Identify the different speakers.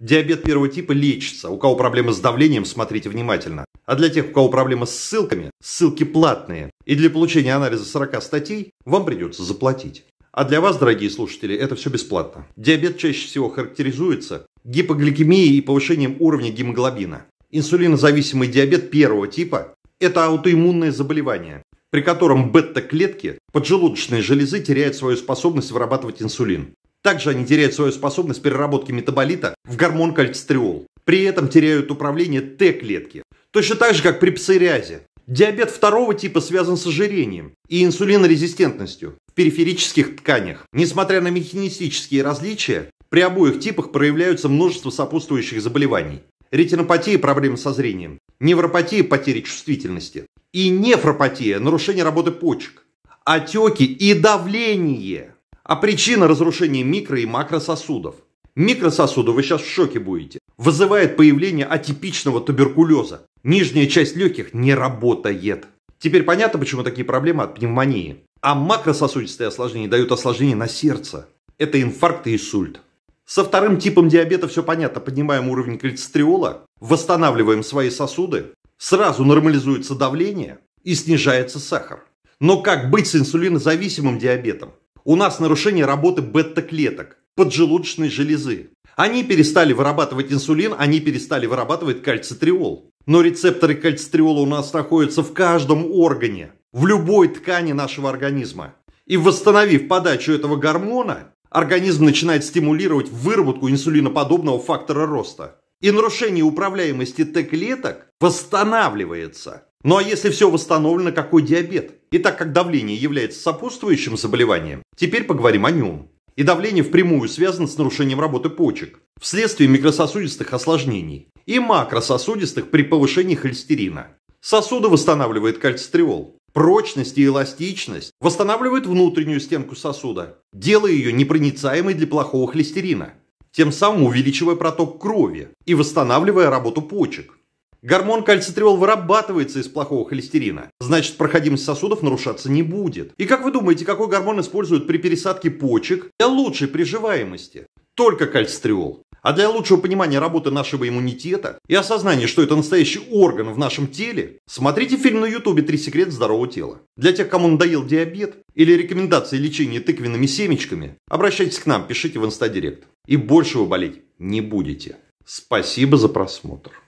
Speaker 1: Диабет первого типа лечится. У кого проблемы с давлением, смотрите внимательно. А для тех, у кого проблемы с ссылками, ссылки платные. И для получения анализа 40 статей вам придется заплатить. А для вас, дорогие слушатели, это все бесплатно. Диабет чаще всего характеризуется гипогликемией и повышением уровня гемоглобина. Инсулинозависимый диабет первого типа – это аутоиммунное заболевание, при котором бета-клетки поджелудочной железы теряют свою способность вырабатывать инсулин. Также они теряют свою способность переработки метаболита в гормон кальцитриол. При этом теряют управление Т-клетки. Точно так же, как при псориазе. Диабет второго типа связан с ожирением и инсулинорезистентностью в периферических тканях. Несмотря на механистические различия, при обоих типах проявляются множество сопутствующих заболеваний. Ретинопатия – проблемы со зрением, невропатия – потери чувствительности и нефропатия – нарушение работы почек, отеки и давление – а причина разрушения микро- и макрососудов. Микрососуды, вы сейчас в шоке будете, вызывает появление атипичного туберкулеза. Нижняя часть легких не работает. Теперь понятно, почему такие проблемы от пневмонии. А макрососудистые осложнения дают осложнение на сердце. Это инфаркт и инсульт. Со вторым типом диабета все понятно. Поднимаем уровень холестериола, восстанавливаем свои сосуды, сразу нормализуется давление и снижается сахар. Но как быть с инсулинозависимым диабетом? у нас нарушение работы бета-клеток, поджелудочной железы. Они перестали вырабатывать инсулин, они перестали вырабатывать кальцитриол. Но рецепторы кальцитриола у нас находятся в каждом органе, в любой ткани нашего организма. И восстановив подачу этого гормона, организм начинает стимулировать выработку инсулиноподобного фактора роста и нарушение управляемости Т-клеток восстанавливается. Ну а если все восстановлено, какой диабет? И так как давление является сопутствующим заболеванием, теперь поговорим о нем. И давление впрямую связано с нарушением работы почек вследствие микрососудистых осложнений и макрососудистых при повышении холестерина. Сосуды восстанавливает кальцитриол. Прочность и эластичность восстанавливает внутреннюю стенку сосуда, делая ее непроницаемой для плохого холестерина тем самым увеличивая проток крови и восстанавливая работу почек. Гормон кальцитриол вырабатывается из плохого холестерина, значит проходимость сосудов нарушаться не будет. И как вы думаете, какой гормон используют при пересадке почек для лучшей приживаемости? Только кальцитриол. А для лучшего понимания работы нашего иммунитета и осознания, что это настоящий орган в нашем теле, смотрите фильм на ютубе «Три секрета здорового тела». Для тех, кому надоел диабет или рекомендации лечения тыквенными семечками, обращайтесь к нам, пишите в инстадирект и больше вы болеть не будете. Спасибо за просмотр.